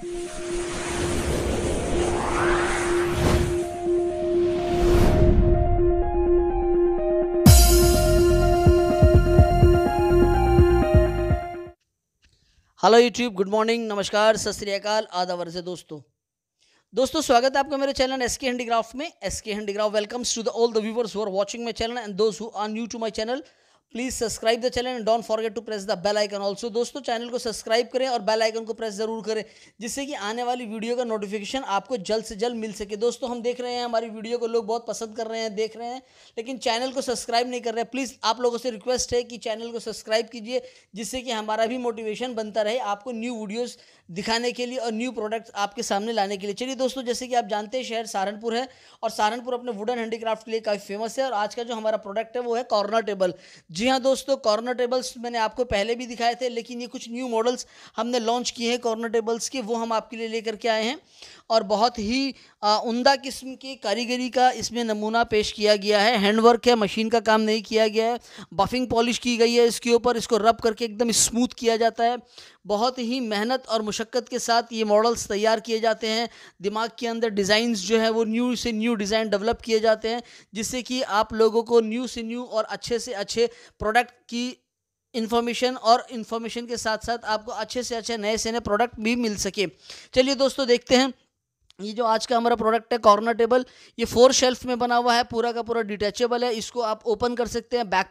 hello YouTube good morning नमस्कार सत श्रीकाल आदावर से दोस्तों दोस्तों स्वागत है आपका मेरे चैनल एस के हैंडीक्राफ्ट में S K handicraft welcomes to the all the viewers who are watching my channel and दोस्त who are new to my channel please subscribe the channel and don't forget to press the bell icon also दोस्तों channel को subscribe करें और bell icon को press जरूर करें जिससे कि आने वाली वीडियो का नोटिफिकेशन आपको जल्द से जल्द मिल सके दोस्तों हम देख रहे हैं हमारी वीडियो को लोग बहुत पसंद कर रहे हैं देख रहे हैं लेकिन चैनल को सब्सक्राइब नहीं कर रहे हैं प्लीज़ आप लोगों से रिक्वेस्ट है कि चैनल को सब्सक्राइब कीजिए जिससे कि हमारा भी मोटिवेशन बनता रहे आपको न्यू वीडियोज़ दिखाने के लिए और न्यू प्रोडक्ट्स आपके सामने लाने के लिए चलिए दोस्तों जैसे कि आप जानते हैं शहर सहारनपुर है और सहारनपुर अपने वुडन हैंडीक्राफ्ट के लिए काफ़ी फेमस है और आज का जो हमारा प्रोडक्ट है वो है कॉर्नर टेबल जी हाँ दोस्तों कॉर्नर टेबल्स मैंने आपको पहले भी दिखाए थे लेकिन ये कुछ न्यू मॉडल्स हमने लॉन्च किए हैं कॉर्नर टेबल्स के वो हम आपके लिए लेकर के आए हैं और बहुत ही उमदा किस्म की कारीगरी का इसमें नमूना पेश किया गया है हैंडवर्क है मशीन का काम नहीं किया गया है बफिंग पॉलिश की गई है इसके ऊपर इसको रब करके एकदम स्मूथ किया जाता है बहुत ही मेहनत और मुशक्क़त के साथ ये मॉडल्स तैयार किए जाते हैं दिमाग के अंदर डिज़ाइन जो है वो न्यू से न्यू डिज़ाइन डेवलप किए जाते हैं जिससे कि आप लोगों को न्यू से न्यू और अच्छे से अच्छे प्रोडक्ट की इन्फॉर्मेशन और इन्फॉर्मेशन के साथ साथ आपको अच्छे से अच्छे नए से नए प्रोडक्ट भी मिल सके चलिए दोस्तों देखते हैं ये जो आज का हमारा प्रोडक्ट है कॉर्नर टेबल ये फोर शेल्फ में बना हुआ है पूरा का पूरा डिटेचेबल है इसको आप ओपन कर सकते हैं बैक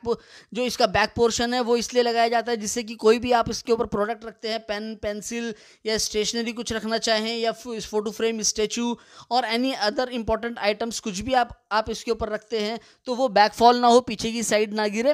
जो इसका बैक पोर्शन है वो इसलिए लगाया जाता है जिससे कि कोई भी आप इसके ऊपर प्रोडक्ट रखते हैं पेन पेंसिल या स्टेशनरी कुछ रखना चाहें या फ़ोटो फ्रेम स्टेचू और एनी अदर इंपॉर्टेंट आइटम्स कुछ भी आप आप इसके ऊपर रखते हैं तो वो बैकफॉल ना हो पीछे की साइड ना गिरे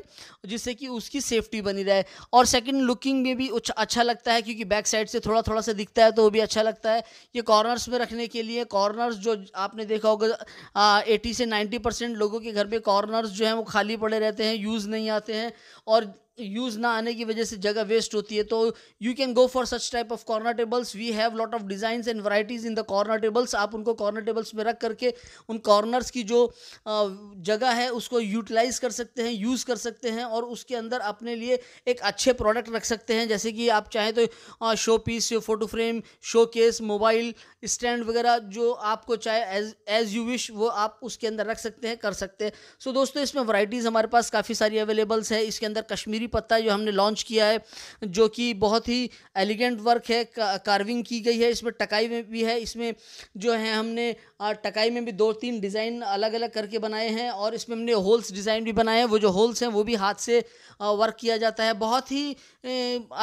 जिससे कि उसकी सेफ्टी बनी रहे और सेकेंड लुकिंग में भी अच्छा लगता है क्योंकि बैक साइड से थोड़ा थोड़ा सा दिखता है तो वो भी अच्छा लगता है ये कॉर्नर्स में रखने के लिए कॉर्नर्स जो आपने देखा होगा एटी से नाइन्टी परसेंट लोगों के घर पे कॉर्नर्स जो हैं वो खाली पड़े रहते हैं यूज़ नहीं आते हैं और यूज़ ना आने की वजह से जगह वेस्ट होती है तो you can go for such type of corner tables we have lot of designs and varieties in the corner tables आप उनको कॉर्नर टेबल्स में रख करके उन कॉर्नर्स की जो जगह है उसको यूटिलाइज़ कर सकते हैं यूज़ कर सकते हैं और उसके अंदर अपने लिए एक अच्छे प्रोडक्ट रख सकते हैं जैसे कि आप चाहें तो showpiece photo frame showcase mobile stand वगैरह जो आपको चाहे एज एज यू विश वो आप उसके अंदर रख सकते हैं कर सकते हैं सो so, दोस्तों इसमें वराइटीज़ हमारे पास काफ़ी सारी अवेलेबल्स है इसके अंदर कश्मीरी केसरी पत्ता जो हमने लॉन्च किया है जो कि बहुत ही एलिगेंट वर्क है कार्विंग की गई है इसमें टकाई में भी है इसमें जो है हमने टकाई में भी दो तीन डिज़ाइन अलग अलग करके बनाए हैं और इसमें हमने होल्स डिज़ाइन भी बनाए हैं वो जो होल्स हैं वो भी हाथ से वर्क किया जाता है बहुत ही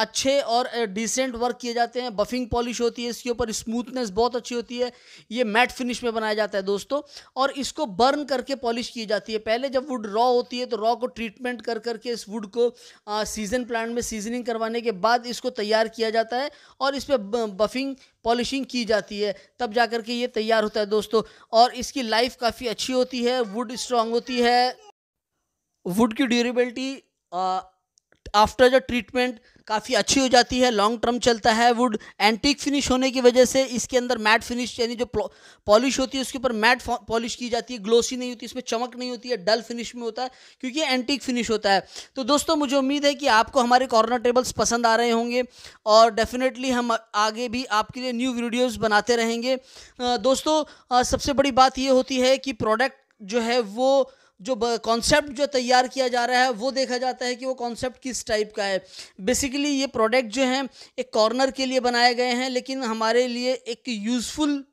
अच्छे और डिसेंट वर्क किए जाते हैं बफिंग पॉलिश होती है इसके ऊपर स्मूथनेस बहुत अच्छी होती है ये मैट फिनिश में बनाया जाता है दोस्तों और इसको बर्न करके पॉलिश की जाती है पहले जब वुड रॉ होती है तो रॉ को ट्रीटमेंट कर करके इस वुड को सीज़न प्लांट में सीजनिंग करवाने के बाद इसको तैयार किया जाता है और इस पर बफिंग पॉलिशिंग की जाती है तब जा कर के ये तैयार होता है दोस्तों और इसकी लाइफ काफ़ी अच्छी होती है वुड स्ट्रांग होती है वुड की ड्यूरेबिलिटी आफ्टर द ट्रीटमेंट काफ़ी अच्छी हो जाती है लॉन्ग टर्म चलता है वुड एंटीक फिनिश होने की वजह से इसके अंदर मैट फिनिश यानी जो पॉलिश होती है उसके ऊपर मैट पॉलिश की जाती है ग्लोसी नहीं होती इसमें चमक नहीं होती है डल फिनिश में होता है क्योंकि एंटीक फिनिश होता है तो दोस्तों मुझे उम्मीद है कि आपको हमारे कॉर्नर टेबल्स पसंद आ रहे होंगे और डेफिनेटली हम आगे भी आपके लिए न्यू वीडियोज़ बनाते रहेंगे दोस्तों सबसे बड़ी बात ये होती है कि प्रोडक्ट जो है वो जो कॉन्सेप्ट जो तैयार किया जा रहा है वो देखा जाता है कि वो कॉन्सेप्ट किस टाइप का है बेसिकली ये प्रोडक्ट जो हैं एक कॉर्नर के लिए बनाए गए हैं लेकिन हमारे लिए एक यूज़फुल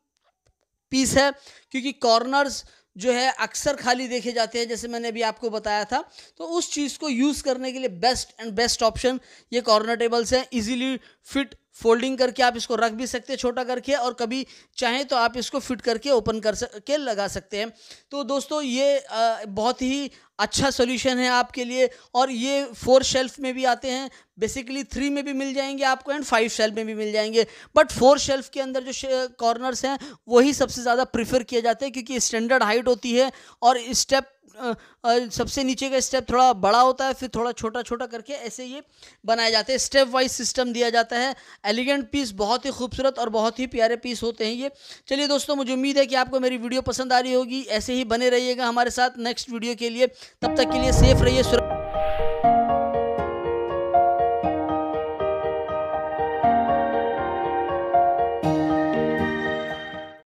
पीस है क्योंकि कॉर्नर्स जो है अक्सर खाली देखे जाते हैं जैसे मैंने अभी आपको बताया था तो उस चीज़ को यूज़ करने के लिए बेस्ट एंड बेस्ट ऑप्शन ये कॉर्नर टेबल्स हैं इजीली फिट फोल्डिंग करके आप इसको रख भी सकते हैं छोटा करके और कभी चाहें तो आप इसको फिट करके ओपन कर के लगा सकते हैं तो दोस्तों ये बहुत ही अच्छा सोल्यूशन है आपके लिए और ये फोर शेल्फ में भी आते हैं बेसिकली थ्री में भी मिल जाएंगे आपको एंड फाइव शेल्फ में भी मिल जाएंगे बट फोर शेल्फ के अंदर जो कॉर्नर्स हैं वही सबसे ज़्यादा प्रीफर किए जाते हैं क्योंकि स्टैंडर्ड हाइट होती है और स्टेप सबसे नीचे का स्टेप थोड़ा बड़ा होता है फिर थोड़ा छोटा छोटा करके ऐसे ये बनाए जाते हैं स्टेप वाइज सिस्टम दिया जाता है एलिगेंट पीस बहुत ही खूबसूरत और बहुत ही प्यारे पीस होते हैं ये चलिए दोस्तों मुझे उम्मीद है कि आपको मेरी वीडियो पसंद आ रही होगी ऐसे ही बने रहिएगा हमारे साथ नेक्स्ट वीडियो के लिए तब तक के लिए सेफ रहिए